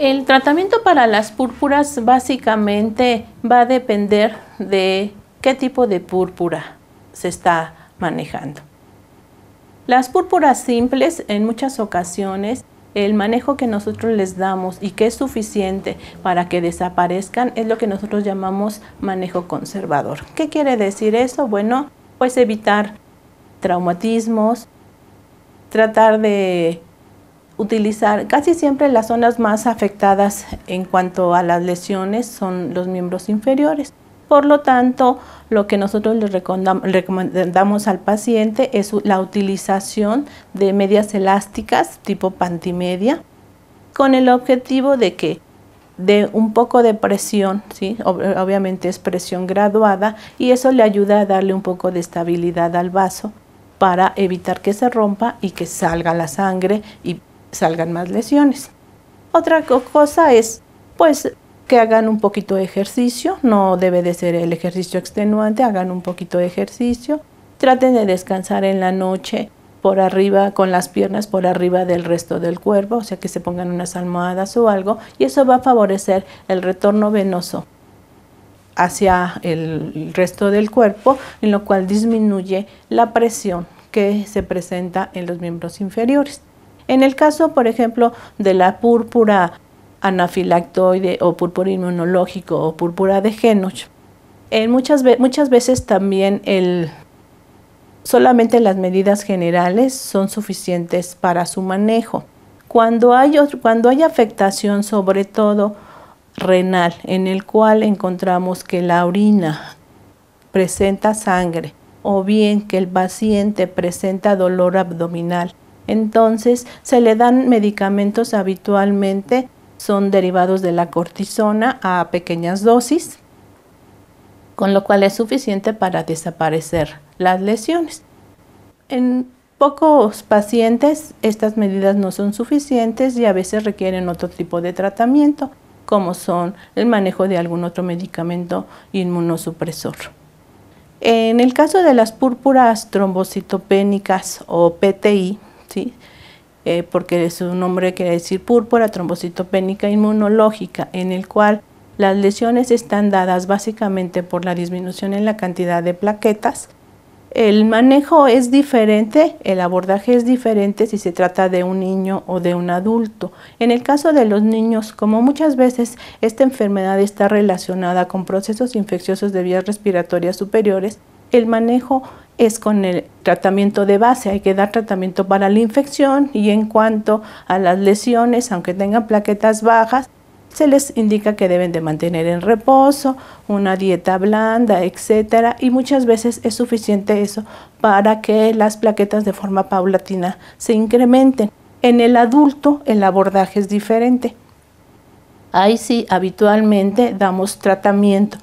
El tratamiento para las púrpuras básicamente va a depender de qué tipo de púrpura se está manejando. Las púrpuras simples en muchas ocasiones el manejo que nosotros les damos y que es suficiente para que desaparezcan es lo que nosotros llamamos manejo conservador. ¿Qué quiere decir eso? Bueno, pues evitar traumatismos, tratar de utilizar casi siempre las zonas más afectadas en cuanto a las lesiones son los miembros inferiores. Por lo tanto, lo que nosotros le recomendamos al paciente es la utilización de medias elásticas tipo pantimedia con el objetivo de que dé un poco de presión, ¿sí? obviamente es presión graduada y eso le ayuda a darle un poco de estabilidad al vaso para evitar que se rompa y que salga la sangre y salgan más lesiones. Otra cosa es pues que hagan un poquito de ejercicio, no debe de ser el ejercicio extenuante, hagan un poquito de ejercicio, traten de descansar en la noche por arriba, con las piernas por arriba del resto del cuerpo, o sea que se pongan unas almohadas o algo, y eso va a favorecer el retorno venoso hacia el resto del cuerpo, en lo cual disminuye la presión que se presenta en los miembros inferiores. En el caso, por ejemplo, de la púrpura anafilactoide o púrpura inmunológico o púrpura de Henoch, En muchas, veces también el, solamente las medidas generales son suficientes para su manejo. cuando hay afectación, sobre todo renal, en el cual encontramos que la orina presenta sangre o bien que el paciente presenta dolor abdominal, entonces se le dan medicamentos habitualmente son derivados de la cortisona a pequeñas dosis, con lo cual es suficiente para desaparecer las lesiones. En pocos pacientes estas medidas no son suficientes y a veces requieren otro tipo de tratamiento, como son el manejo de algún otro medicamento inmunosupresor. En el caso de las púrpuras trombocitopénicas o PTI, eh, porque porque su nombre quiere decir púrpura trombocitopénica inmunológica, en el cual las lesiones están dadas básicamente por la disminución en la cantidad de plaquetas. El manejo es diferente, el abordaje es diferente si se trata de un niño o de un adulto. En el caso de los niños, como muchas veces esta enfermedad está relacionada con procesos infecciosos de vías respiratorias superiores, el manejo es con el tratamiento de base. Hay que dar tratamiento para la infección y en cuanto a las lesiones, aunque tengan plaquetas bajas, se les indica que deben de mantener en reposo, una dieta blanda, etcétera, y muchas veces es suficiente eso para que las plaquetas de forma paulatina se incrementen. En el adulto el abordaje es diferente. Ahí sí habitualmente damos tratamiento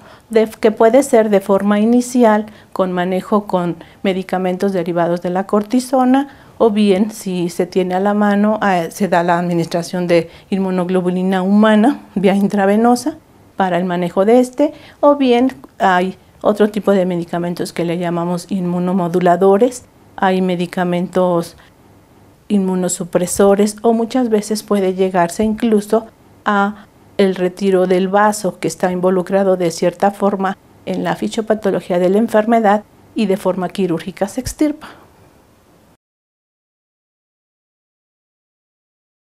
que puede ser de forma inicial con manejo con medicamentos derivados de la cortisona o bien si se tiene a la mano se da la administración de inmunoglobulina humana vía intravenosa para el manejo de este o bien hay otro tipo de medicamentos que le llamamos inmunomoduladores, hay medicamentos inmunosupresores o muchas veces puede llegarse incluso a el retiro del vaso que está involucrado de cierta forma en la fisiopatología de la enfermedad y de forma quirúrgica se extirpa.